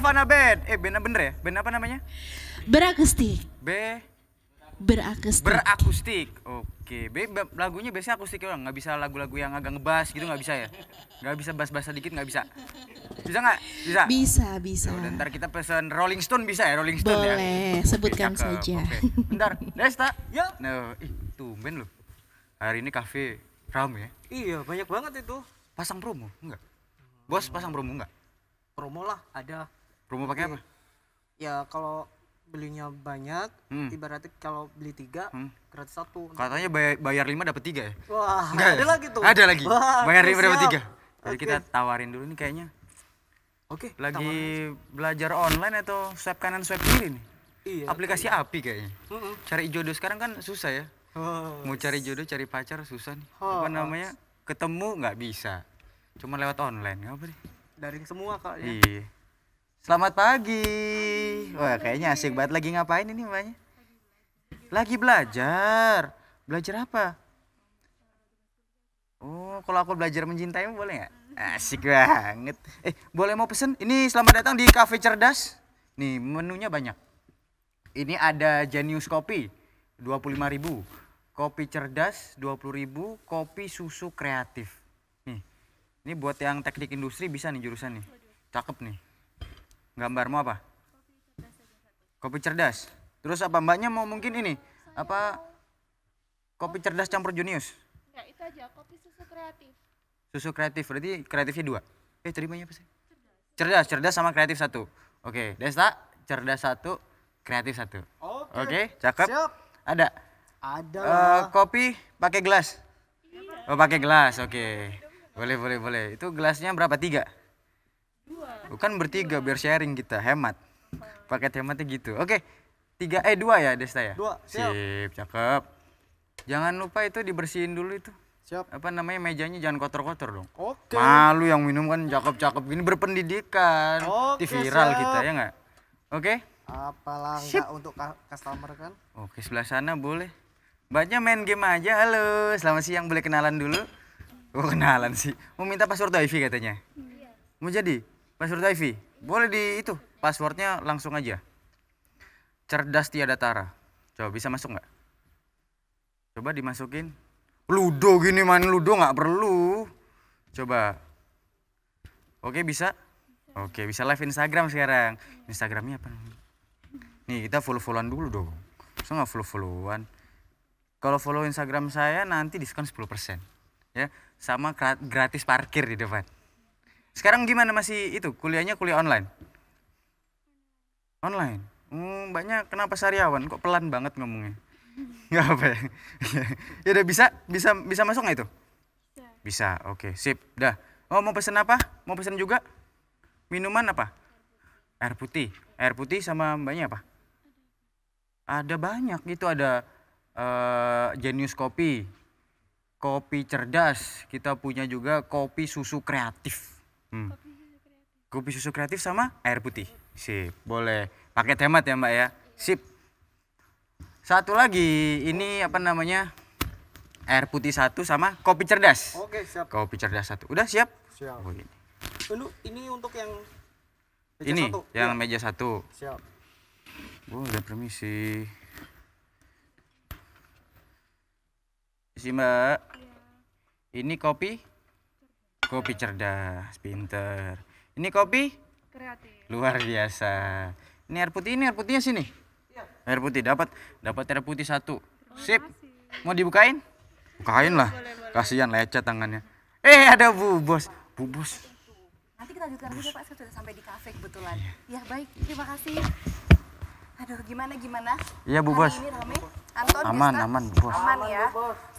Havana Band. Eh band bener ya? Band apa namanya? Berakustik. B berakustik. Berakustik. Oke. B, lagunya biasanya akustik doang, nggak bisa lagu-lagu yang agak ngebas gitu nggak bisa ya? Nggak bisa bas-bas bas sedikit nggak bisa. Bisa nggak? Bisa. Bisa, bisa. Yaudah, ntar kita pesen Rolling Stone bisa ya Rolling Stone Boleh, ya? Boleh, sebutkan Oke, saja. Oke. Ntar, Desta. Yuk. Ya. Nah, itu tumben loh. Hari ini kafe ramai ya? Iya, banyak banget itu. Pasang promo? Enggak. Bos pasang promo enggak? Promo lah, ada promo pakai iya. apa ya kalau belinya banyak hmm. ibaratnya kalau beli tiga hmm. gratis satu katanya bayar, bayar lima dapat tiga ya wah Enggak ya? ada lagi tuh ada lagi wah, bayar lima dapat tiga jadi okay. kita tawarin dulu nih kayaknya oke okay, lagi belajar online atau swipe kanan swipe kiri nih iya, aplikasi kayak. api kayaknya uh-uh. cari jodoh sekarang kan susah ya oh, mau cari jodoh cari pacar susah nih oh, apa namanya ketemu nggak bisa cuma lewat online apa nih daring semua kak ya iya Selamat pagi. Wah, kayaknya asik banget lagi ngapain ini mbaknya? Lagi belajar. Belajar apa? Oh, kalau aku belajar mencintaimu boleh nggak? Asik banget. Eh, boleh mau pesen? Ini selamat datang di Cafe Cerdas. Nih, menunya banyak. Ini ada Genius Kopi 25.000, kopi cerdas 20.000, kopi susu kreatif. Nih. Ini buat yang teknik industri bisa nih jurusan nih. Cakep nih. Gambarmu apa? Kopi cerdas. Terus apa mbaknya mau mungkin ini? apa kopi cerdas campur junius? ya itu aja. Kopi susu kreatif. Susu kreatif, berarti kreatifnya dua. Eh, terimanya apa sih? Cerdas. Cerdas, cerdas sama kreatif satu. Oke, okay. Desta, cerdas satu, kreatif satu. Oke, okay. okay, cakep. Siap. Ada. Ada. Uh, kopi pakai gelas. Iya. Oh, pakai gelas. Oke. Okay. Boleh, boleh, boleh. Itu gelasnya berapa? Tiga. Bukan bertiga biar sharing kita hemat. Paket hematnya gitu. Oke. Tiga eh dua ya Desta ya? Dua. Siap. Sip, cakep. Jangan lupa itu dibersihin dulu itu. Siap. Apa namanya mejanya jangan kotor-kotor dong. Oke. Malu yang minum kan cakep-cakep gini berpendidikan. Oke. viral siap. kita ya nggak. Oke. Apalah untuk customer kan? Oke, sebelah sana boleh. Mbaknya main game aja. Halo, selamat siang. Boleh kenalan dulu? Oh, kenalan sih. Mau minta password wifi katanya. Iya. Mau jadi? Mas Ivy. Boleh di itu. Passwordnya langsung aja. Cerdas tiada tara. Coba bisa masuk nggak? Coba dimasukin. Ludo gini main Ludo nggak perlu. Coba. Oke bisa. Oke bisa live Instagram sekarang. Instagramnya apa? Nih kita follow followan dulu dong. Masa nggak follow followan? Kalau follow Instagram saya nanti diskon 10%. Ya, sama gratis parkir di depan. Sekarang gimana masih itu kuliahnya kuliah online? Online. Hmm, mbaknya kenapa sariawan? Kok pelan banget ngomongnya? Gak apa ya? ya udah bisa, bisa, bisa masuk nggak itu? Bisa. bisa. Oke, okay. sip. Dah. Oh mau pesen apa? Mau pesen juga? Minuman apa? Air putih. Air putih sama mbaknya apa? Ada banyak gitu ada uh, Genius Kopi, kopi cerdas, kita punya juga kopi susu kreatif. Hmm. Kopi susu kreatif sama air putih. Sip, boleh. Pakai hemat ya Mbak ya. Sip. Satu lagi, ini apa namanya? Air putih satu sama kopi cerdas. Oke, siap. Kopi cerdas satu. Udah siap? Siap. Oh, ini. Lalu, ini untuk yang meja ini satu. yang ya. meja satu. Siap. Oh, udah permisi. Si Mbak. Ya. Ini kopi Kopi cerdas, pinter. Ini kopi? Kreatif. Luar biasa. Ini air putih, ini air putihnya sini. Ya. Air putih dapat, dapat air putih satu. Sip. Mau dibukain? Bukain lah. Kasihan lecet tangannya. Eh, ada Bu Bos. Bu Bos. Nanti kita lanjutkan lagi Pak, saya sudah sampai di kafe kebetulan. Ya, baik. Terima kasih. Aduh, gimana gimana? Iya, Bu Bos. ini rame. Anton, aman, aman, Bu Bos. Aman ya.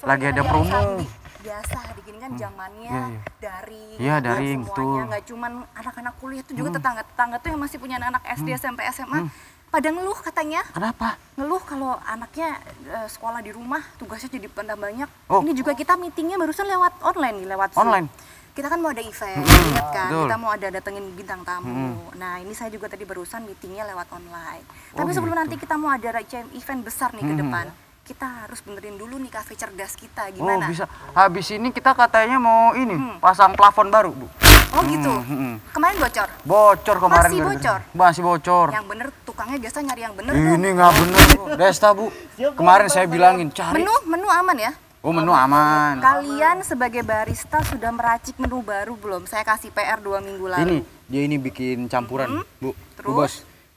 Lagi ada promo biasa di gini kan hmm. zamannya hmm. yeah, yeah. yeah, dari semuanya nggak cuman anak-anak kuliah tuh juga hmm. tetangga-tetangga tuh yang masih punya anak SD hmm. SMP SMA hmm. pada ngeluh katanya kenapa ngeluh kalau anaknya uh, sekolah di rumah tugasnya jadi pendam banyak oh. ini juga kita meetingnya barusan lewat online nih lewat Zoom. online kita kan mau ada event, hmm. ingat hmm, kan? Betul. Kita mau ada datengin bintang tamu. Hmm. Nah, ini saya juga tadi barusan meetingnya lewat online. Oh, Tapi sebelum gitu. nanti kita mau ada event besar nih hmm. ke depan kita harus benerin dulu nih kafe cerdas kita oh, gimana? Oh bisa. Habis ini kita katanya mau ini hmm. pasang plafon baru, Bu. Oh gitu. Hmm, hmm. Kemarin bocor. Bocor kemarin. Masih bocor. Masih bocor. Yang bener tukangnya biasa nyari yang bener. Kan? Ini nggak bener, Bu. Desta, Bu. Kemarin saya bilangin cari. Menu menu aman ya? Oh menu aman. Kalian sebagai barista sudah meracik menu baru belum? Saya kasih PR dua minggu lalu. Ini dia ini bikin campuran, -hmm. Bu. Terus? Bu bos,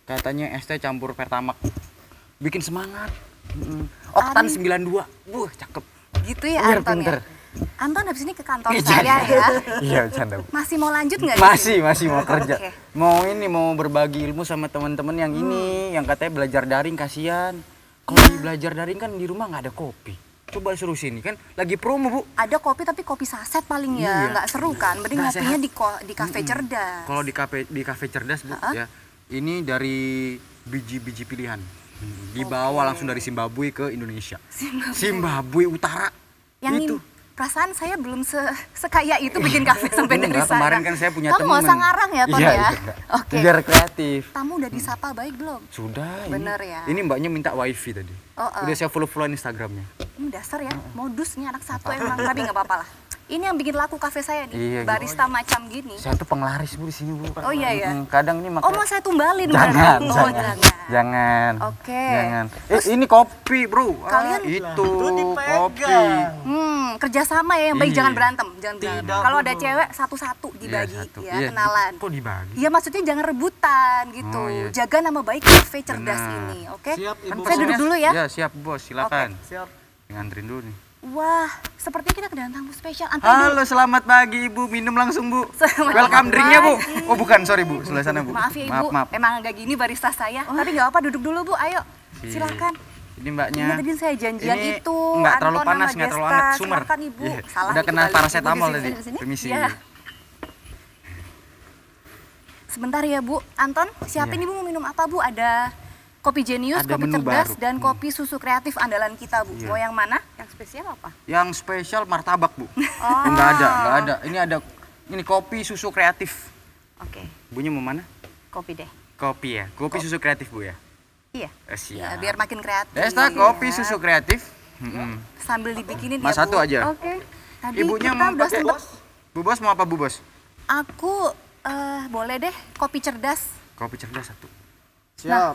katanya ST campur pertama, Bikin semangat. -hmm. Oktan sembilan dua, Buh, cakep. Gitu ya Biar Anton ya? pinter. ya? Anton habis ini ke kantor iya, saya ya. Iya, canda. Masih mau lanjut nggak? Masih, masih mau kerja. okay. Mau ini mau berbagi ilmu sama teman-teman yang hmm. ini, yang katanya belajar daring kasihan. Kalau hmm. belajar daring kan di rumah nggak ada kopi. Coba suruh sini kan lagi promo, Bu. Ada kopi tapi kopi saset paling ya, iya. nggak iya. seru kan. Mending nah, ngopinya di ko di kafe hmm. cerdas. Kalau di kafe di kafe cerdas, Bu, -huh. ya. Ini dari biji-biji pilihan dibawa okay. langsung dari Simbabwe ke Indonesia. Simbabwe Utara. Yang itu. Perasaan saya belum se sekaya itu bikin kafe sampai dari sana. Kemarin kan saya punya teman Kamu mau ngarang ya, Ton iya, ya? ya? Oke. Okay. Biar kreatif. Tamu udah disapa hmm. baik belum? Sudah. Bener ya. Ini mbaknya minta wifi tadi. Oh, uh. Udah saya follow follow Instagramnya. Ini dasar ya, oh, oh. modusnya anak satu emang. Tapi nggak apa-apa lah. Ini yang bikin laku kafe saya nih, iya, barista gimana? macam gini. Saya tuh penglaris bu di sini bu. Oh iya iya hmm, kadang ini oh, makanya. Oh mau saya tumbalin jangan, ya? Jangan, oh, jangan, jangan. Oke. Okay. Jangan. Eh, Terus, eh, ini kopi bro. Ah, kalian ah, itu kopi. Hmm kerjasama ya yang baik, iya. jangan berantem, jangan berantem. Kalau ada cewek satu-satu iya, dibagi iya, satu. ya iya. kenalan. Kok dibagi? Iya maksudnya jangan rebutan gitu. Oh, iya. Jaga nama baik kafe cerdas Benar. ini, oke? Okay? Saya duduk dulu ya. Ya siap bos, silakan. Okay. Siap. ngantrin dulu nih. Wah, seperti kita kedatangan tamu spesial. Antri Halo, dulu. selamat pagi Ibu. Minum langsung, Bu. Selamat Welcome drinknya Bu. Oh, bukan, sorry Bu. Sebelah sana, Bu. Maaf ya, Ibu. Maaf, maaf. Emang agak gini barista saya. Oh. Tapi nggak apa, duduk dulu, Bu. Ayo. Silakan. Ini mbaknya. Ini tadi saya janjian ini itu. Enggak terlalu panas, enggak terlalu hangat, Sumer. Silakan, Ibu. Yeah. Salah. Udah gitu kena paracetamol tadi. Permisi. Ya. Sebentar ya, Bu. Anton, siapin yeah. Ibu mau minum apa, Bu? Ada kopi jenius, kopi cerdas baru. dan hmm. kopi susu kreatif andalan kita, Bu. Iya. Mau yang mana? Yang spesial apa? Yang spesial martabak, Bu. Oh. Enggak ada, enggak ada. Ini ada ini kopi susu kreatif. Oke. Okay. Bunyi mau mana? Kopi deh. Kopi ya. Kopi, kopi. susu kreatif, Bu ya. Iya. Eh, siap. Ya, biar makin kreatif. Desta kopi ya. susu kreatif. Hmm. Sambil dibikinin Mas ya, satu aja. Oke. Okay. Ibunya mau udah Bos? Bu Bos mau apa Bu Bos? Aku uh, boleh deh kopi cerdas. Kopi cerdas satu. Nah, siap. Nah,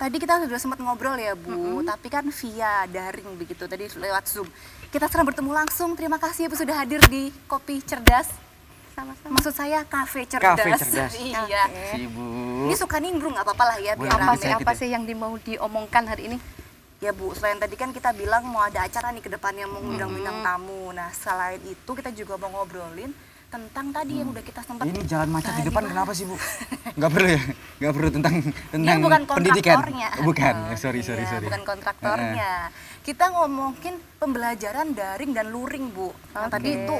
Tadi kita sudah sempat ngobrol ya Bu, mm -hmm. tapi kan via daring begitu, tadi lewat Zoom. Kita sekarang bertemu langsung, terima kasih ya, Bu sudah hadir di Kopi Cerdas. Sama-sama. Maksud saya Cafe Cerdas. Cafe Cerdas. iya. Si Ini suka nimbrung, nggak apa-apa ya. Bu, apa, sih, apa sih yang mau diomongkan hari ini? Ya Bu, selain tadi kan kita bilang mau ada acara nih ke depannya mau ngundang -hmm. tamu. Nah, selain itu kita juga mau ngobrolin tentang tadi hmm. yang udah kita sempat ini jalan macet di depan kenapa sih bu nggak perlu ya nggak perlu tentang tentang bukan pendidikan oh, bukan oh, sorry sorry iya, sorry bukan kontraktornya kita ngomongin pembelajaran daring dan luring bu nah, okay. tadi itu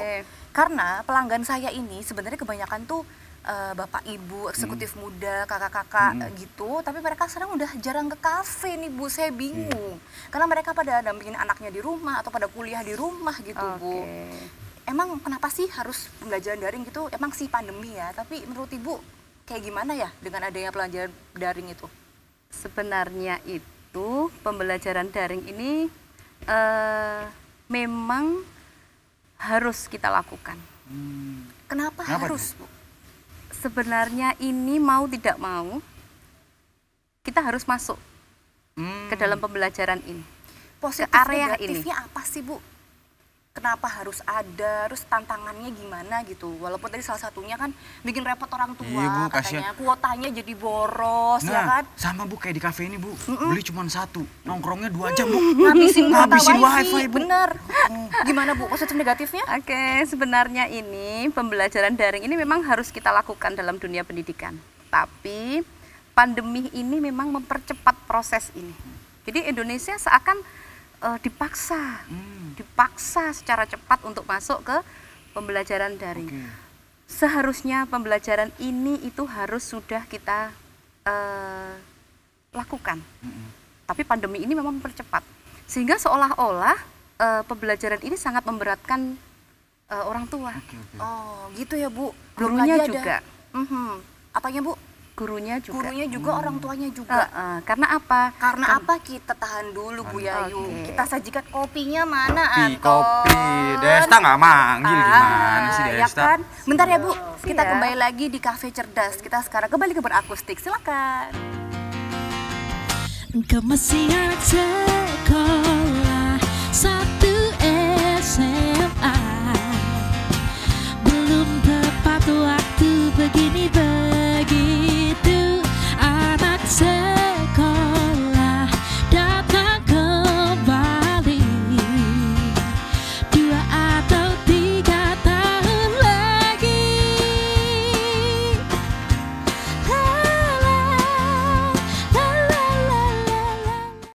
karena pelanggan saya ini sebenarnya kebanyakan tuh uh, bapak ibu eksekutif hmm. muda kakak-kakak hmm. gitu tapi mereka sekarang udah jarang ke kafe nih bu saya iya. bingung hmm. karena mereka pada dampingin anaknya di rumah atau pada kuliah di rumah gitu okay. bu emang kenapa sih harus pembelajaran daring gitu? Emang sih pandemi ya, tapi menurut Ibu kayak gimana ya dengan adanya pelajaran daring itu? Sebenarnya itu pembelajaran daring ini uh, memang harus kita lakukan. Hmm. Kenapa, kenapa harus, Bu? Sebenarnya ini mau tidak mau kita harus masuk hmm. ke dalam pembelajaran ini. Positif ke area ini. apa sih, Bu? kenapa harus ada terus tantangannya gimana gitu walaupun tadi salah satunya kan bikin repot orang tua iya, bu, katanya kuotanya jadi boros ya nah, ya kan sama bu kayak di kafe ini bu mm -mm. beli cuma satu nongkrongnya dua jam bu ngabisin kuota ngabisin wifi, wifi bu. bener gimana bu positif negatifnya oke okay, sebenarnya ini pembelajaran daring ini memang harus kita lakukan dalam dunia pendidikan tapi pandemi ini memang mempercepat proses ini jadi Indonesia seakan uh, dipaksa hmm dipaksa secara cepat untuk masuk ke pembelajaran daring. Okay. Seharusnya pembelajaran ini itu harus sudah kita uh, lakukan. Mm -hmm. Tapi pandemi ini memang mempercepat. Sehingga seolah-olah uh, pembelajaran ini sangat memberatkan uh, orang tua. Okay, okay. Oh, gitu ya, Bu. Gurunya juga. Ada... Mm -hmm. Apanya, Bu? gurunya juga gurunya juga hmm. orang tuanya juga uh, uh, karena apa karena Kam apa kita tahan dulu Bu kan- Yayu okay. kita sajikan kopinya mana kopi Anton? kopi Desta nggak manggil ah, gimana sih iya Desta ya kan? bentar ya Bu iya. kita kembali lagi di Cafe Cerdas kita sekarang kembali ke berakustik silakan Engkau masih sekolah satu SMA e.